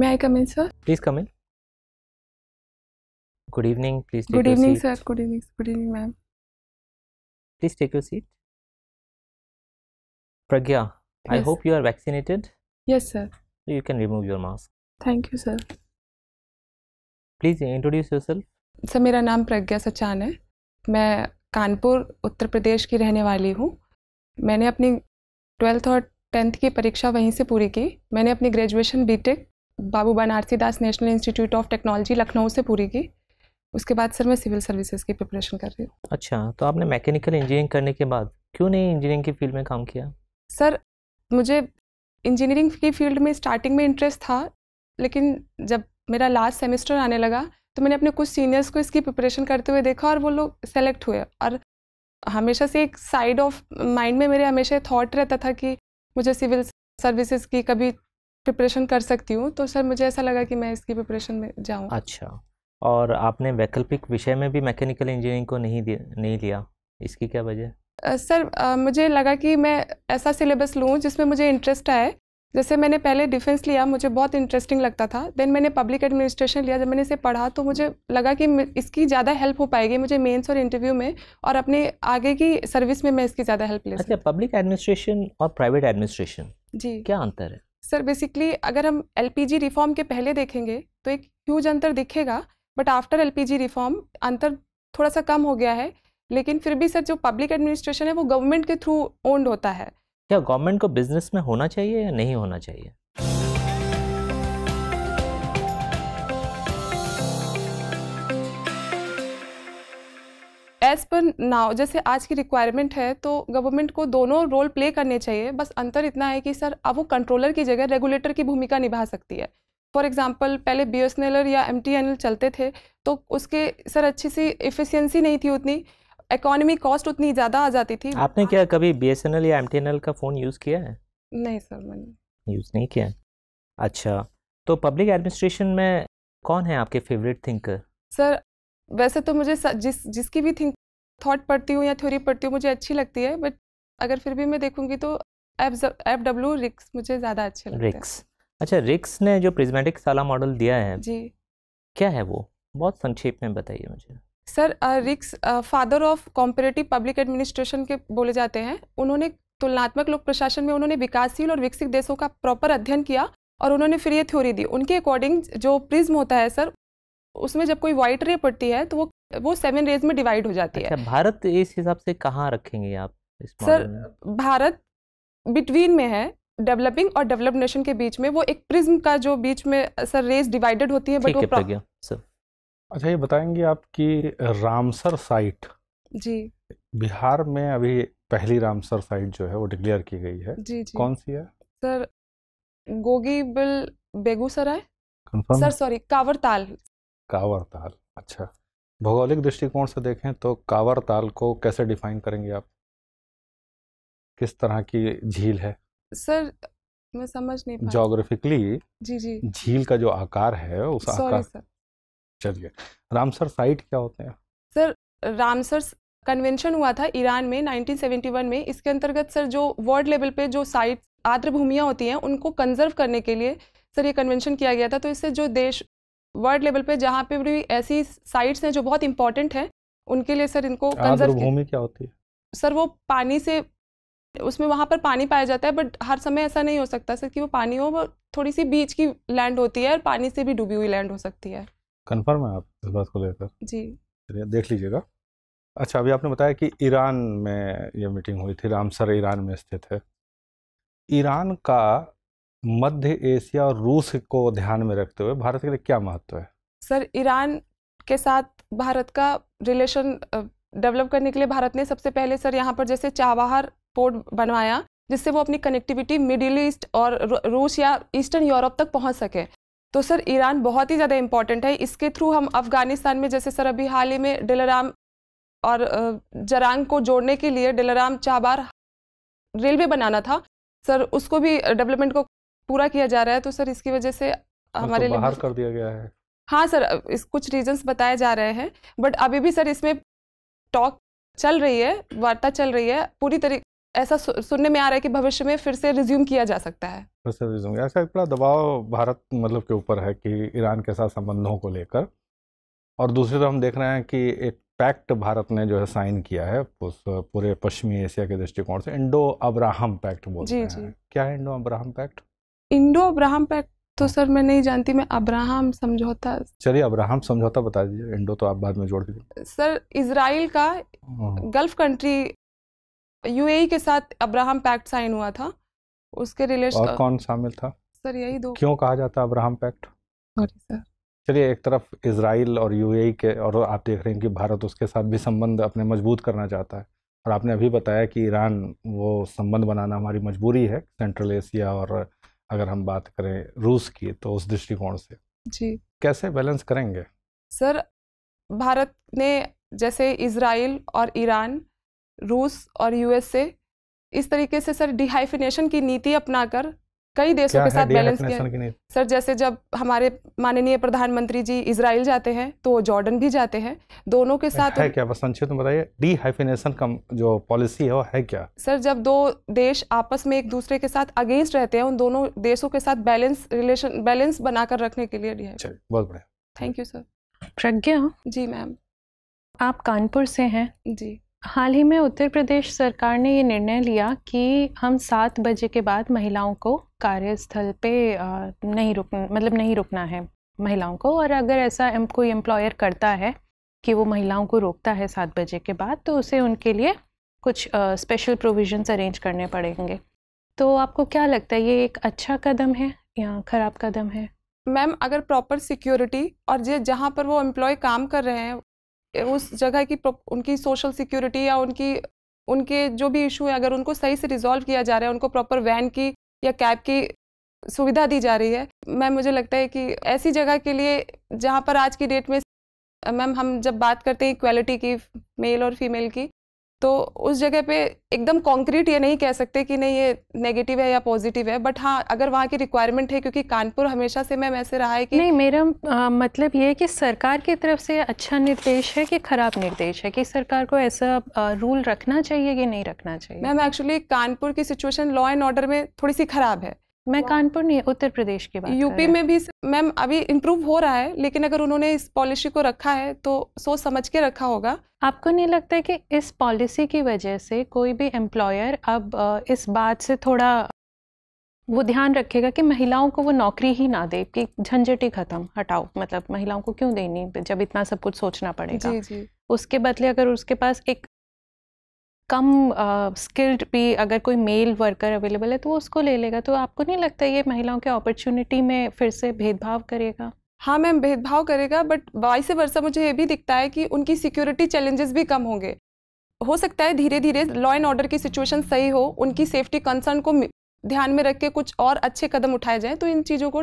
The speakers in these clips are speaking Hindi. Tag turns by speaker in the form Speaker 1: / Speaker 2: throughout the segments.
Speaker 1: May I come in, sir?
Speaker 2: Please come in. Good evening. Please take Good your evening, seat.
Speaker 1: sir. Good evening. Good evening, ma'am.
Speaker 2: Please take your seat. Pragya, yes. I hope you are vaccinated. Yes, sir. You can remove your mask. Thank you, sir. Please introduce yourself
Speaker 1: sir मेरा नाम प्रज्ञा सचान है मैं कानपुर उत्तर प्रदेश की रहने वाली हूँ मैंने अपनी ट्वेल्थ और टेंथ की परीक्षा वहीं से पूरी की मैंने अपनी graduation BTech Babu Banarasi Das national institute of technology Lucknow से पूरी की उसके बाद सर मैं सिविल सर्विसेज की प्रिपरेशन कर रही हूँ
Speaker 2: अच्छा तो आपने मैकेनिकल इंजीनियरिंग करने के बाद क्यों नहीं इंजीनियरिंग की फील्ड में काम किया
Speaker 1: सर मुझे इंजीनियरिंग की फील्ड में स्टार्टिंग में इंटरेस्ट था लेकिन जब मेरा लास्ट सेमेस्टर आने लगा तो मैंने अपने कुछ सीनियर्स को इसकी प्रिपरेशन करते हुए देखा और वो लोग सेलेक्ट हुए और हमेशा से एक साइड ऑफ माइंड में मेरे हमेशा थॉट रहता था कि मुझे सिविल सर्विसेज की कभी प्रिपरेशन कर सकती हूँ तो सर मुझे ऐसा लगा कि मैं इसकी प्रिपरेशन में जाऊँ
Speaker 2: अच्छा और आपने वैकल्पिक विषय में भी मैकेनिकल इंजीनियरिंग को नहीं दिया नहीं लिया इसकी क्या वजह
Speaker 1: सर uh, मुझे लगा कि मैं ऐसा सिलेबस लूँ जिसमें मुझे इंटरेस्ट आए जैसे मैंने पहले डिफेंस लिया मुझे बहुत इंटरेस्टिंग लगता था देन मैंने पब्लिक एडमिनिस्ट्रेशन लिया जब मैंने इसे पढ़ा तो मुझे लगा कि इसकी ज़्यादा हेल्प हो पाएगी मुझे मेंस और इंटरव्यू में और अपने आगे की सर्विस में मैं इसकी ज़्यादा हेल्प ले अच्छा
Speaker 2: पब्लिक एडमिनिस्ट्रेशन और प्राइवेट एडमिनिस्ट्रेशन जी क्या अंतर है
Speaker 1: सर बेसिकली अगर हम एल रिफॉर्म के पहले देखेंगे तो एक ह्यूज अंतर दिखेगा बट आफ्टर एल रिफॉर्म अंतर थोड़ा सा कम हो गया है लेकिन फिर भी सर जो पब्लिक एडमिनिस्ट्रेशन है वो गवर्नमेंट के थ्रू ओन्ड होता है
Speaker 2: क्या गवर्नमेंट को बिजनेस में होना चाहिए या नहीं होना चाहिए
Speaker 1: एज़ पर नाव जैसे आज की रिक्वायरमेंट है तो गवर्नमेंट को दोनों रोल प्ले करने चाहिए बस अंतर इतना है कि सर अब वो कंट्रोलर की जगह रेगुलेटर की भूमिका निभा सकती है फॉर एग्जाम्पल पहले बी एस एन एल या एम टी एन एल चलते थे तो उसके सर अच्छी सी इफ़िशियंसी नहीं थी उतनी इकोनॉमी कॉस्ट उतनी ज़्यादा आ जाती थी
Speaker 2: आपने क्या कभी बी एस एन एल या एम टी एन एल का फ़ोन यूज़ किया
Speaker 1: है नहीं सर मैंने
Speaker 2: यूज़ नहीं किया अच्छा तो पब्लिक एडमिनिस्ट्रेशन में कौन है आपके फेवरेट थिंकर
Speaker 1: सर वैसे तो मुझे जिस जिसकी भी थिंक थॉट पढ़ती हूँ या थ्योरी पढ़ती हूँ मुझे अच्छी लगती है बट अगर फिर भी मैं देखूंगी तो एफ डब्ल्यू रिक्स मुझे ज़्यादा अच्छे लगते
Speaker 2: रिक्स अच्छा रिक्स ने जो प्रिज्मेटिक साला मॉडल दिया है जी क्या है वो बहुत संक्षेप में बताइए मुझे
Speaker 1: sir Riggs father of comparative public administration के बोले जाते हैं उन्होंने तुलनात्मक लोक प्रशासन में उन्होंने विकासशील और विकसित देशों का प्रॉपर अध्ययन किया और उन्होंने फिर ये थ्योरी दी उनके अकॉर्डिंग जो प्रिज्म होता है सर उसमें जब कोई वाइट रे पड़ती है तो वो वो सेवन रेज में डिवाइड हो जाती अच्छा, है
Speaker 2: भारत इस हिसाब से कहाँ रखेंगे आप इस सर
Speaker 1: भारत बिटवीन में है डेवलपिंग और डेवलप नेशन के बीच में वो एक प्रिज्म का जो बीच में सर रेज डिवाइडेड होती है बट वो
Speaker 3: अच्छा ये बताएंगे आपकी रामसर साइट जी बिहार में अभी पहली रामसर साइट जो है वो डिक्लेयर की गई है जी जी कौन सी है
Speaker 1: sir Gogi Beel Begusarai sir sorry Kawartal
Speaker 3: Kawartal अच्छा भौगोलिक दृष्टिकोण से देखें तो कावर ताल को कैसे डिफाइन करेंगे आप किस तरह की झील है
Speaker 1: सर मैं समझ नहीं
Speaker 3: जोग्राफिकली जी जी झील का जो आकार है उस आकार सर चलिए रामसर साइट क्या होते हैं
Speaker 1: सर रामसर कन्वेंशन हुआ था ईरान में 1971 में इसके अंतर्गत सर जो वर्ल्ड लेवल पे जो साइट आर्द्र भूमियाँ होती हैं उनको कंजर्व करने के लिए सर ये कन्वेंशन किया गया था तो इससे जो देश वर्ल्ड लेवल पे जहाँ पे भी ऐसी साइट्स हैं जो बहुत इंपॉर्टेंट हैं उनके लिए सर इनको कंजर्व हाँ, भूमि क्या होती है सर वो पानी से उसमें वहाँ पर पानी पाया जाता है बट हर समय ऐसा नहीं हो सकता सर कि वो पानी हो वो थोड़ी सी बीच की लैंड होती है और पानी से भी डूबी हुई लैंड हो सकती है
Speaker 3: कन्फर्म है आप इस बात को लेकर जी देख लीजिएगा अच्छा अभी आपने बताया कि ईरान में ये मीटिंग हुई थी रामसर ईरान में स्थित है ईरान का मध्य एशिया और रूस को ध्यान में रखते हुए भारत के लिए क्या महत्व है
Speaker 1: सर ईरान के साथ भारत का रिलेशन डेवलप करने के लिए भारत ने सबसे पहले सर यहाँ पर जैसे चाबहार पोर्ट बनवाया जिससे वो अपनी कनेक्टिविटी मिडिल ईस्ट और रूस या ईस्टर्न यूरोप तक पहुँच सके तो सर ईरान बहुत ही ज़्यादा इम्पॉर्टेंट है इसके थ्रू हम अफगानिस्तान में जैसे सर अभी हाल ही में डिलराम और जरांग को जोड़ने के लिए डिलराम चाबार रेलवे बनाना था सर उसको भी डेवलपमेंट को पूरा किया जा रहा है तो सर इसकी वजह से मतलब हमारे तो बाहर कर दिया गया है हाँ सर इस कुछ रीजंस बताए जा रहे हैं बट अभी भी सर इसमें टॉक चल रही है वार्ता चल रही है पूरी तरीके ऐसा सुनने में आ रहा है कि भविष्य में फिर से रिज्यूम किया जा सकता है
Speaker 3: फिर से रिज्यूम ऐसा एक बड़ा दबाव भारत मतलब के ऊपर है कि ईरान के साथ संबंधों को लेकर और दूसरी तरफ हम देख रहे हैं कि एक पैक्ट भारत ने जो है साइन किया है उस पूरे पश्चिमी एशिया के दृष्टिकोण से इंडो अब्राहम पैक्ट बोलते हैं क्या है Indo Abraham pact
Speaker 1: Indo Abraham pact तो सर मैं नहीं जानती मैं अब्राहम समझौता
Speaker 3: चलिए अब्राहम समझौता बता दीजिए इंडो तो आप बाद में जोड़ दीजिए
Speaker 1: सर इसराइल का हाँ। गल्फ कंट्री यूएई के साथ अब्राहम पैक्ट साइन हुआ था उसके रिलेशन और कौन शामिल था सर यही दो क्यों
Speaker 3: कहा जाता अब्राहम पैक्ट सॉरी सर चलिए एक तरफ इसराइल और यूएई के और आप देख रहे हैं कि भारत उसके साथ भी संबंध अपने मजबूत करना चाहता है और आपने अभी बताया कि ईरान वो संबंध बनाना हमारी मजबूरी है सेंट्रल एशिया और अगर हम बात करें रूस की तो उस दृष्टिकोण से जी कैसे बैलेंस करेंगे
Speaker 1: सर भारत ने जैसे इसराइल और ईरान रूस और यूएसए इस तरीके से सर डिहाइफिनेशन की नीति अपनाकर कई देशों के साथ बैलेंस किया सर जैसे जब हमारे माननीय प्रधानमंत्री जी इसराइल जाते हैं तो जॉर्डन भी जाते हैं दोनों के साथ है
Speaker 3: क्या संक्षिप्त बताइए डीहाइफिनेशन का जो पॉलिसी है वो है क्या
Speaker 1: सर जब दो देश आपस में एक दूसरे के साथ अगेंस्ट रहते हैं उन दोनों देशों के साथ बैलेंस रिलेशन बैलेंस बनाकर रखने के लिए बहुत बढ़िया thank you sir
Speaker 4: Pragya ji ma'am आप कानपुर से हैं जी हाल ही में उत्तर प्रदेश सरकार ने ये निर्णय लिया कि हम सात बजे के बाद महिलाओं को कार्यस्थल पे नहीं रुक मतलब नहीं रुकना है महिलाओं को और अगर ऐसा कोई एम्प्लॉयर करता है कि वो महिलाओं को रोकता है सात बजे के बाद तो उसे उनके लिए कुछ स्पेशल प्रोविजंस अरेंज करने पड़ेंगे तो आपको क्या लगता है ये एक अच्छा कदम है या ख़राब कदम है मैम अगर प्रॉपर
Speaker 1: सिक्योरिटी और जे जहाँ पर वो एम्प्लॉय काम कर रहे हैं उस जगह की उनकी सोशल सिक्योरिटी या उनकी उनके जो भी इशू है अगर उनको सही से रिजॉल्व किया जा रहा है उनको प्रॉपर वैन की या कैब की सुविधा दी जा रही है मैम मुझे लगता है कि ऐसी जगह के लिए जहाँ पर आज की डेट में मैम हम जब बात करते हैं इक्वालिटी की मेल और फीमेल की तो उस जगह पे एकदम कॉन्क्रीट ये नहीं कह सकते कि नहीं ये नेगेटिव है
Speaker 4: या पॉजिटिव है बट हाँ अगर वहाँ की रिक्वायरमेंट है क्योंकि कानपुर हमेशा से मैम ऐसे रहा है कि नहीं मेरा आ, मतलब ये है कि सरकार की तरफ से अच्छा निर्देश है कि ख़राब निर्देश है कि सरकार को ऐसा आ, रूल रखना चाहिए कि नहीं रखना चाहिए मैम एक्चुअली कानपुर की सिचुएशन लॉ एंड ऑर्डर में थोड़ी सी ख़राब है मैं कानपुर नहीं उत्तर प्रदेश की बात यूपी में भी मैम अभी इम्प्रूव हो रहा है लेकिन अगर उन्होंने इस पॉलिसी को रखा है तो सोच समझ के रखा होगा आपको नहीं लगता है कि इस पॉलिसी की वजह से कोई भी एम्प्लॉयर अब इस बात से थोड़ा वो ध्यान रखेगा कि महिलाओं को वो नौकरी ही ना दे कि झंझट ही खत्म हटाओ मतलब महिलाओं को क्यों देनी जब इतना सब कुछ सोचना पड़ेगा जी, जी। उसके बदले अगर उसके पास एक कम स्किल्ड भी अगर कोई मेल वर्कर अवेलेबल है तो वो उसको ले लेगा तो आपको नहीं लगता ये महिलाओं के अपॉर्चुनिटी में फिर से भेदभाव करेगा हाँ मैम भेदभाव करेगा बट वाइस वर्षा मुझे ये भी दिखता है कि उनकी सिक्योरिटी चैलेंजेस भी कम होंगे
Speaker 1: हो सकता है धीरे धीरे लॉ एंड ऑर्डर की सिचुएशन सही हो उनकी सेफ्टी कंसर्न को
Speaker 4: ध्यान में रख के कुछ और अच्छे कदम उठाए जाएं तो इन चीज़ों को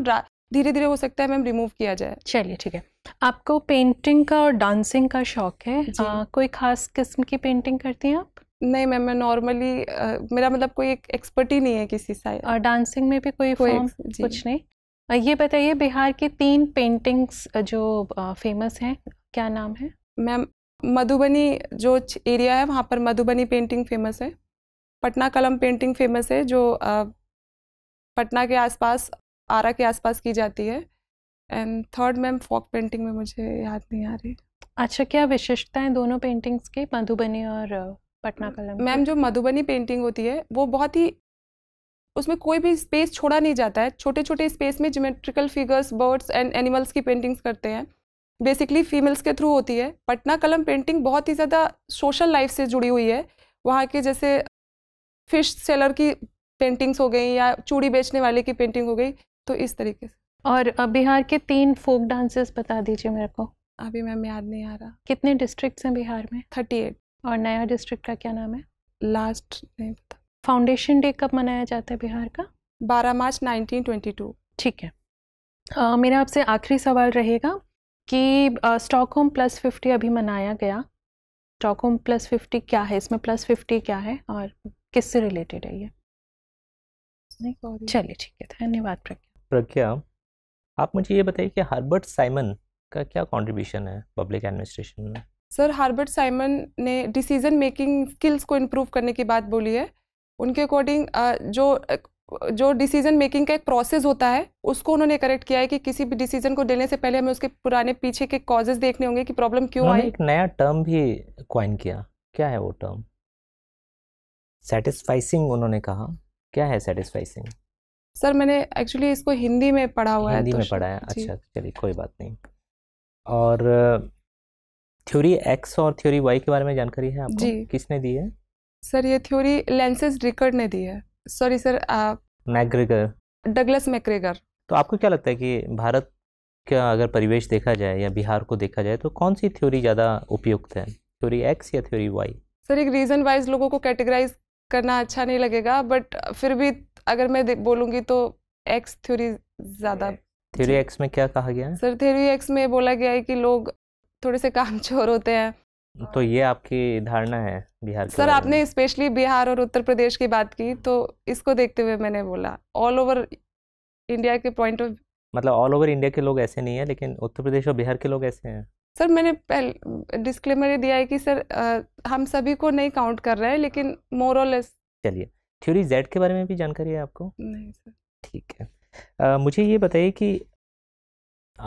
Speaker 4: धीरे धीरे हो सकता है मैम रिमूव किया जाए चलिए ठीक है आपको पेंटिंग का और डांसिंग का शौक है आ, कोई खास किस्म की पेंटिंग करती हैं आप नहीं मैम मैं नॉर्मली मेरा मतलब कोई एक एक्सपर्ट ही नहीं है किसी साइड और डांसिंग में भी कोई, कोई फॉर्म कुछ नहीं ये बताइए बिहार की तीन पेंटिंग्स जो फेमस हैं क्या नाम है मैम मधुबनी जो
Speaker 1: एरिया है वहाँ पर मधुबनी पेंटिंग फेमस है पटना कलम पेंटिंग फेमस है जो
Speaker 4: पटना के आसपास आरा के आसपास की जाती है and third ma'am folk painting में मुझे याद नहीं आ रही अच्छा क्या विशेषताएं दोनों पेंटिंग्स की मधुबनी और पटना कलम मैम जो मधुबनी पेंटिंग होती है वो बहुत ही
Speaker 1: उसमें कोई भी स्पेस छोड़ा नहीं जाता है छोटे छोटे स्पेस में geometrical figures birds and animals की पेंटिंग्स करते हैं बेसिकली फीमेल्स के थ्रू होती है पटना कलम पेंटिंग बहुत ही ज़्यादा सोशल लाइफ से जुड़ी हुई है वहाँ के जैसे फिश सेलर की पेंटिंग्स हो गई
Speaker 4: या चूड़ी बेचने वाले की पेंटिंग हो गई तो इस तरीके से और बिहार के तीन फोक डांसेस बता दीजिए मेरे को अभी मैम याद नहीं आ रहा कितने डिस्ट्रिक्ट्स हैं बिहार में थर्टी एट और नया डिस्ट्रिक्ट का क्या नाम है लास्ट नहीं पता फाउंडेशन डे कब मनाया जाता है बिहार का 12 मार्च 1922 ठीक है आ, मेरा आपसे आखिरी सवाल रहेगा कि स्टॉकहोम प्लस फिफ्टी अभी मनाया गया स्टॉकहोम प्लस फिफ्टी क्या है इसमें प्लस फिफ्टी क्या है और किससे रिलेटेड है ये चलिए ठीक है धन्यवाद प्रज्ञा
Speaker 2: प्रज्ञा आप मुझे ये बताइए कि हार्बर्ट साइमन का क्या कंट्रीब्यूशन है पब्लिक एडमिनिस्ट्रेशन में
Speaker 1: सर हार्बर्ट साइमन ने डिसीजन मेकिंग स्किल्स को इम्प्रूव करने की बात बोली है उनके अकॉर्डिंग जो जो डिसीजन मेकिंग का एक प्रोसेस होता है उसको उन्होंने करेक्ट किया है कि किसी भी डिसीजन को देने से पहले हमें उसके पुराने पीछे के कॉजेज देखने होंगे कि प्रॉब्लम क्यों आई एक
Speaker 2: नया टर्म भी क्वाइन किया क्या है वो टर्म सेटिस्फाइसिंग उन्होंने कहा क्या है सेटिस्फाइसिंग
Speaker 1: सर मैंने एक्चुअली इसको हिंदी में पढ़ा हुआ हिंदी है हिंदी तो में पढ़ा है अच्छा
Speaker 2: चलिए कोई बात नहीं और थ्योरी एक्स और थ्योरी वाई के बारे में जानकारी है आपको किसने दी है
Speaker 1: सर ये थ्योरी लेंसेज रिकर्ड ने दी है सॉरी सर आप मैग्रेगर डगलस मैक्रेगर
Speaker 2: तो आपको क्या लगता है कि भारत का अगर परिवेश देखा जाए या बिहार को देखा जाए तो कौन सी थ्योरी ज़्यादा उपयुक्त है थ्योरी एक्स या थ्योरी वाई
Speaker 1: सर एक रीज़न वाइज लोगों को कैटेगराइज करना अच्छा नहीं लगेगा बट फिर भी अगर मैं बोलूँगी तो एक्स थ्योरी ज़्यादा
Speaker 2: थ्योरी एक्स में क्या कहा गया है
Speaker 1: सर थ्योरी एक्स में बोला गया है कि लोग थोड़े से काम चोर होते हैं
Speaker 2: तो ये आपकी धारणा है बिहार सर आपने
Speaker 1: स्पेशली बिहार और उत्तर प्रदेश की बात की तो इसको देखते हुए मैंने बोला ऑल ओवर इंडिया के पॉइंट ऑफ
Speaker 2: मतलब ऑल ओवर इंडिया के लोग ऐसे नहीं है लेकिन उत्तर प्रदेश और बिहार के लोग ऐसे हैं
Speaker 1: सर मैंने पहले डिस्क्लेमर ये दिया है कि सर आ, हम सभी को नहीं काउंट कर रहे हैं लेकिन मोर और लेस
Speaker 2: चलिए थ्योरी जेड के बारे में भी जानकारी है आपको
Speaker 1: नहीं सर ठीक
Speaker 2: है आ, मुझे ये बताइए कि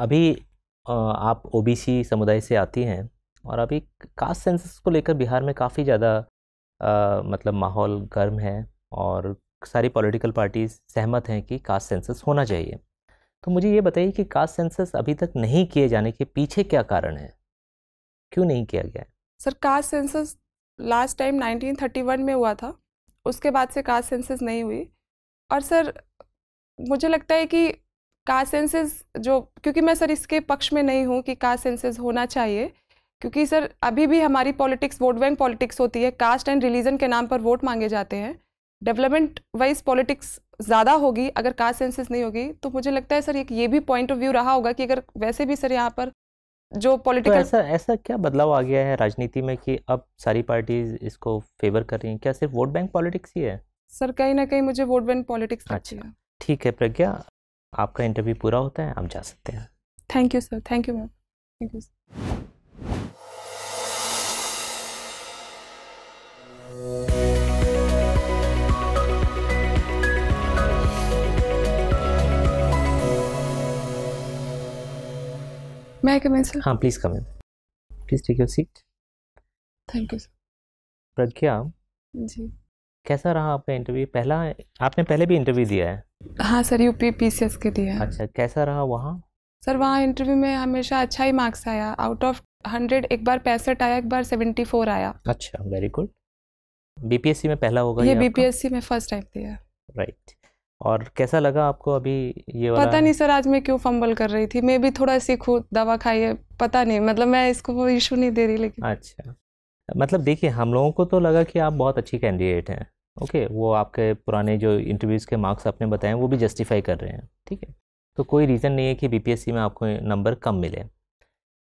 Speaker 2: अभी आप ओबीसी समुदाय से आती हैं और अभी कास्ट सेंसस को लेकर बिहार में काफ़ी ज़्यादा मतलब माहौल गर्म है और सारी पॉलिटिकल पार्टीज सहमत हैं कि कास्ट सेंसस होना चाहिए तो मुझे ये बताइए कि कास्ट सेंसस अभी तक नहीं किए जाने के पीछे क्या कारण है क्यों नहीं किया गया
Speaker 1: sir caste census last time 1931 में हुआ था उसके बाद से कास्ट सेंसस नहीं हुई और सर मुझे लगता है कि कास्ट सेंसेस जो क्योंकि मैं सर इसके पक्ष में नहीं हूँ कि कास्ट सेंसेस होना चाहिए क्योंकि सर अभी भी हमारी पॉलिटिक्स वोट बैंक पॉलिटिक्स होती है कास्ट एंड रिलीजन के नाम पर वोट मांगे जाते हैं डेवलपमेंट वाइज पॉलिटिक्स ज़्यादा होगी अगर कास्ट सेंसिस नहीं होगी तो मुझे लगता है सर एक ये भी पॉइंट ऑफ व्यू रहा होगा कि अगर वैसे भी सर यहाँ पर जो पॉलिटिकल तो ऐसा
Speaker 2: ऐसा क्या बदलाव आ गया है राजनीति में कि अब सारी पार्टीज इसको फेवर कर रही हैं क्या सिर्फ वोट बैंक पॉलिटिक्स ही है
Speaker 1: सर कहीं ना कहीं मुझे वोट बैंक पॉलिटिक्स अच्छा
Speaker 2: ठीक है प्रज्ञा आपका इंटरव्यू पूरा होता है आप जा सकते हैं
Speaker 1: thank you sir thank you ma'am thank you may I come in sir हाँ please come in
Speaker 2: please take your seat thank you sir Pragya ji कैसा रहा आपका इंटरव्यू पहला आपने पहले भी इंटरव्यू दिया है
Speaker 1: हाँ सर यूपी पीसीएस के दिया
Speaker 2: अच्छा कैसा रहा वहाँ
Speaker 1: सर वहाँ इंटरव्यू में हमेशा अच्छा ही मार्क्स आया आउट ऑफ हंड्रेड एक बार पैंसठ आया एक बार सेवेंटी फोर आया
Speaker 2: अच्छा वेरी गुड बीपीएससी में पहला होगा ये बीपीएससी
Speaker 1: में फर्स्ट टाइम दिया
Speaker 2: राइट और कैसा लगा आपको अभी ये वाला पता नहीं
Speaker 1: सर आज मैं क्यों फंबल कर रही थी मैं भी थोड़ा सीखूँ दवा खाइए पता नहीं मतलब मैं इसको वो इशू नहीं दे रही लेकिन
Speaker 2: अच्छा मतलब देखिए हम लोगों को तो लगा कि आप बहुत अच्छी कैंडिडेट हैं ओके okay, वो आपके पुराने जो इंटरव्यूज़ के मार्क्स आपने बताए वो भी जस्टिफाई कर रहे हैं ठीक है तो कोई रीज़न नहीं है कि बीपीएससी में आपको नंबर कम मिले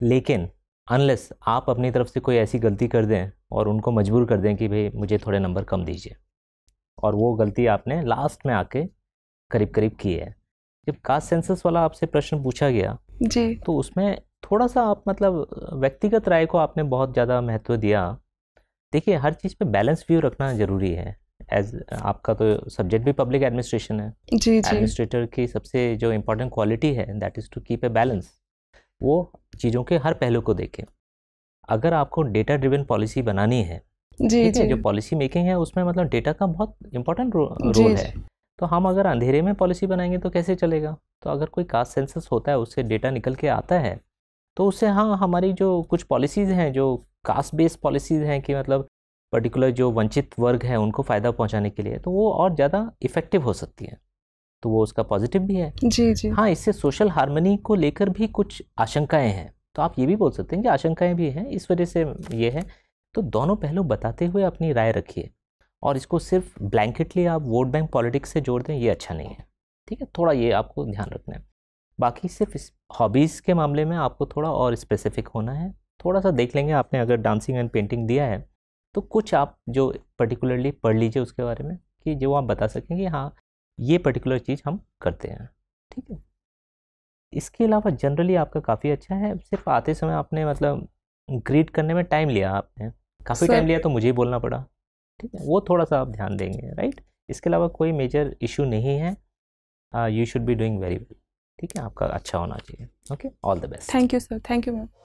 Speaker 2: लेकिन अनलेस आप अपनी तरफ से कोई ऐसी गलती कर दें और उनको मजबूर कर दें कि भाई मुझे थोड़े नंबर कम दीजिए और वो गलती आपने लास्ट में आके करीब करीब की है जब कास्ट सेंसस वाला आपसे प्रश्न पूछा गया जी तो उसमें थोड़ा सा आप मतलब व्यक्तिगत राय को आपने बहुत ज़्यादा महत्व दिया देखिए हर चीज़ पे बैलेंस व्यू रखना ज़रूरी है एज आपका तो सब्जेक्ट भी पब्लिक एडमिनिस्ट्रेशन है एडमिनिस्ट्रेटर की सबसे जो इम्पोर्टेंट क्वालिटी है that is to keep a balance वो चीज़ों के हर पहलू को देखें अगर आपको डेटा ड्रिवन पॉलिसी बनानी है जी जी जो पॉलिसी मेकिंग है उसमें मतलब डेटा का बहुत इंपॉर्टेंट रो, रोल है तो हम अगर अंधेरे में पॉलिसी बनाएंगे तो कैसे चलेगा तो अगर कोई कास्ट सेंसस होता है उससे डेटा निकल के आता है तो उससे हाँ हमारी जो कुछ पॉलिसीज़ हैं जो कास्ट बेस्ड पॉलिसीज़ हैं कि मतलब पर्टिकुलर जो वंचित वर्ग है उनको फ़ायदा पहुंचाने के लिए तो वो और ज़्यादा इफ़ेक्टिव हो सकती है तो वो उसका पॉजिटिव भी है जी जी हाँ इससे सोशल हारमोनी को लेकर भी कुछ आशंकाएं हैं तो आप ये भी बोल सकते हैं कि आशंकाएं भी हैं इस वजह से ये है तो दोनों पहलू बताते हुए अपनी राय रखिए और इसको सिर्फ ब्लैंकेटली आप वोट बैंक पॉलिटिक्स से जोड़ दें ये अच्छा नहीं है ठीक है थोड़ा ये आपको ध्यान रखना है बाकी सिर्फ इस हॉबीज़ के मामले में आपको थोड़ा और स्पेसिफिक होना है थोड़ा सा देख लेंगे आपने अगर डांसिंग एंड पेंटिंग दिया है तो कुछ आप जो पर्टिकुलरली पढ़ लीजिए उसके बारे में कि जो आप बता सकें कि हाँ ये पर्टिकुलर चीज़ हम करते हैं ठीक है इसके अलावा जनरली आपका काफ़ी अच्छा है सिर्फ आते समय आपने मतलब ग्रीट करने में टाइम लिया आपने काफ़ी टाइम लिया तो मुझे ही बोलना पड़ा ठीक है वो थोड़ा सा आप ध्यान देंगे राइट इसके अलावा कोई मेजर इशू नहीं है you should be doing very well ठीक है आपका अच्छा होना चाहिए okay all the best
Speaker 1: thank you sir thank you ma'am